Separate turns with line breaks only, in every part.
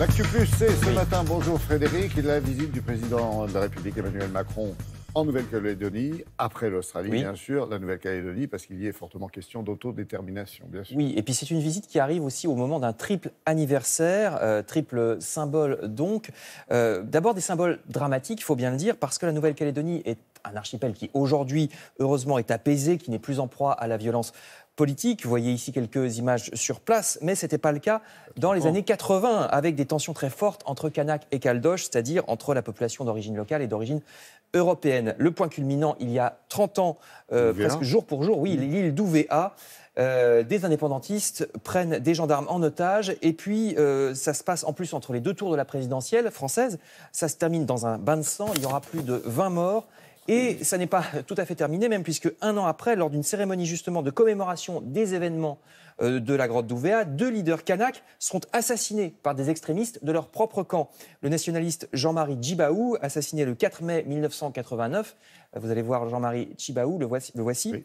L'actu plus, c'est ce matin, bonjour Frédéric, la visite du président de la République Emmanuel Macron en Nouvelle-Calédonie, après l'Australie, bien sûr, la Nouvelle-Calédonie, parce qu'il y est fortement question d'autodétermination, bien sûr. Oui, et puis c'est une visite qui arrive aussi au moment d'un triple anniversaire, euh, triple symbole donc. Euh, d'abord des symboles dramatiques, il faut bien le dire, parce que la Nouvelle-Calédonie est un archipel qui aujourd'hui, heureusement, est apaisé, qui n'est plus en proie à la violence politique. Vous voyez ici quelques images sur place, mais ce n'était pas le cas dans les oh. années 80, avec des tensions très fortes entre Kanak et Caldoche, c'est-à-dire entre la population d'origine locale et d'origine européenne. Le point culminant, il y a 30 ans, euh, presque jour pour jour, oui, mm. l'île d'Ouvéa. Euh, des indépendantistes prennent des gendarmes en otage et puis euh, ça se passe en plus entre les deux tours de la présidentielle française. Ça se termine dans un bain de sang, il y aura plus de 20 morts et ça n'est pas tout à fait terminé, même puisque un an après, lors d'une cérémonie justement de commémoration des événements euh, de la grotte d'Ouvéa, deux leaders kanaks seront assassinés par des extrémistes de leur propre camp. Le nationaliste Jean-Marie Djibaou, assassiné le 4 mai 1989, vous allez voir Jean-Marie Djibaou, le voici,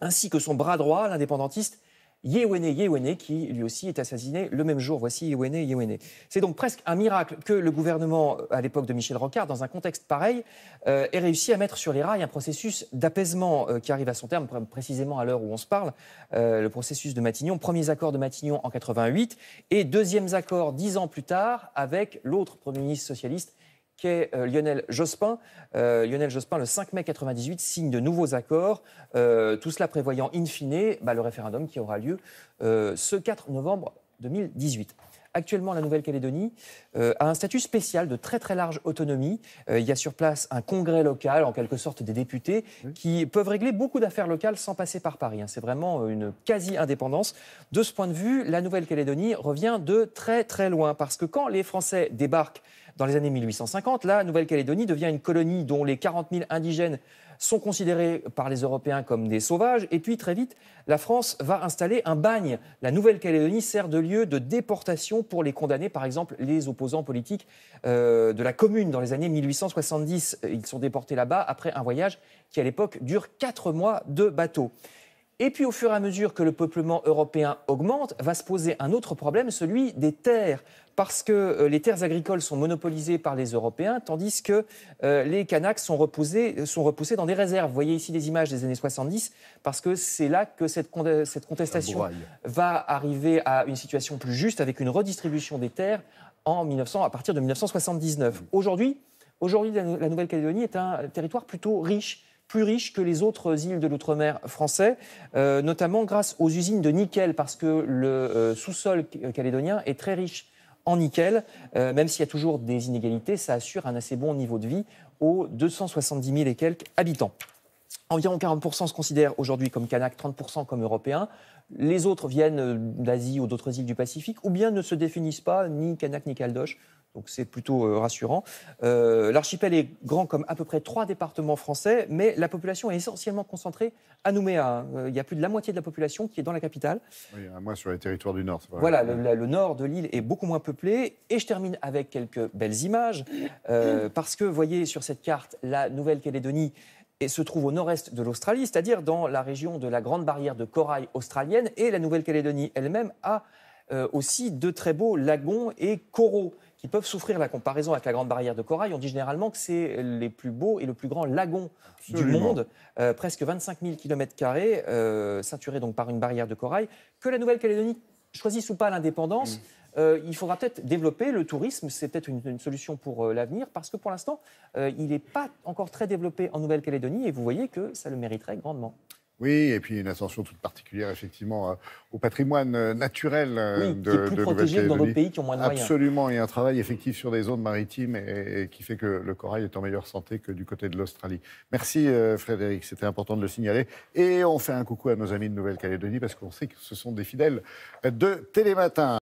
ainsi que son bras droit, l'indépendantiste Yewene Yewene qui lui aussi est assassiné le même jour. Voici Yewene Yewene C'est donc presque un miracle que le gouvernement, à l'époque de Michel Rocard, dans un contexte pareil, euh, ait réussi à mettre sur les rails un processus d'apaisement euh, qui arrive à son terme, précisément à l'heure où on se parle, euh, le processus de Matignon. Premiers accords de Matignon en 88 et deuxième accords dix ans plus tard avec l'autre Premier ministre socialiste, est euh, Lionel Jospin. Euh, Lionel Jospin, le 5 mai 1998, signe de nouveaux accords, euh, tout cela prévoyant in fine bah, le référendum qui aura lieu ce 4 novembre 2018. Actuellement, la Nouvelle-Calédonie a un statut spécial de très très large autonomie. il y a sur place un congrès local, en quelque sorte des députés, qui peuvent régler beaucoup d'affaires locales sans passer par Paris. Hein. C'est vraiment une quasi-indépendance. De ce point de vue, la Nouvelle-Calédonie revient de très très loin, parce que quand les Français débarquent dans les années 1850, la Nouvelle-Calédonie devient une colonie dont les 40 000 indigènes sont considérés par les Européens comme des sauvages. Et puis très vite, la France va installer un bagne. La Nouvelle-Calédonie sert de lieu de déportation pour les condamnés, par exemple les opposants politiques euh, de la Commune dans les années 1870. Ils sont déportés là-bas après un voyage qui à l'époque dure quatre mois de bateau. Et puis au fur et à mesure que le peuplement européen augmente, va se poser un autre problème, celui des terres. Parce que euh, les terres agricoles sont monopolisées par les Européens, tandis que euh, les Kanaks sont, repoussés dans des réserves. Vous voyez ici des images des années 70, parce que c'est là que cette, cette contestation va arriver à une situation plus juste, avec une redistribution des terres en 1900, à partir de 1979. Mmh. Aujourd'hui, Aujourd'hui, la, Nouvelle-Calédonie est un territoire plutôt riche plus riche que les autres îles de l'outre-mer français, euh, notamment grâce aux usines de nickel, parce que le euh, sous-sol calédonien est très riche en nickel. Euh, même s'il y a toujours des inégalités, ça assure un assez bon niveau de vie aux 270 000 et quelques habitants. Environ 40% se considèrent aujourd'hui comme Kanak, 30% comme Européens. Les autres viennent d'Asie ou d'autres îles du Pacifique, ou bien ne se définissent pas ni Kanak ni Caldoche. Donc c'est plutôt euh, rassurant. Euh, l'archipel est grand comme à peu près trois départements français, mais la population est essentiellement concentrée à Nouméa. Hein. Euh, il y a plus de la moitié de la population qui est dans la capitale. Oui, à moi sur les territoires du Nord. Voilà, le, nord de l'île est beaucoup moins peuplé. Et je termine avec quelques belles images, parce que voyez sur cette carte la Nouvelle-Calédonie se trouve au nord-est de l'Australie, c'est-à-dire dans la région de la Grande Barrière de Corail australienne, et la Nouvelle-Calédonie elle-même a aussi de très beaux lagons et coraux qui peuvent souffrir la comparaison avec la Grande Barrière de Corail. On dit généralement que c'est les plus beaux et le plus grand lagon du monde, euh, presque 25 000 km ceinturé donc par une barrière de corail. Que la Nouvelle-Calédonie choisisse ou pas l'indépendance. Mm. Euh, il faudra peut-être développer le tourisme, c'est peut-être une, solution pour euh, l'avenir, parce que pour l'instant, il n'est pas encore très développé en Nouvelle-Calédonie, et vous voyez que ça le mériterait grandement. Oui, et puis une attention toute particulière, effectivement, euh, au patrimoine euh, naturel euh, oui, qui est plus protégé dans d'autres pays qui ont moins de moyens. Absolument, a un travail effectif sur des zones maritimes et, qui fait que le corail est en meilleure santé que du côté de l'Australie. Merci Frédéric, c'était important de le signaler. Et on fait un coucou à nos amis de Nouvelle-Calédonie parce qu'on sait que ce sont des fidèles de Télématin.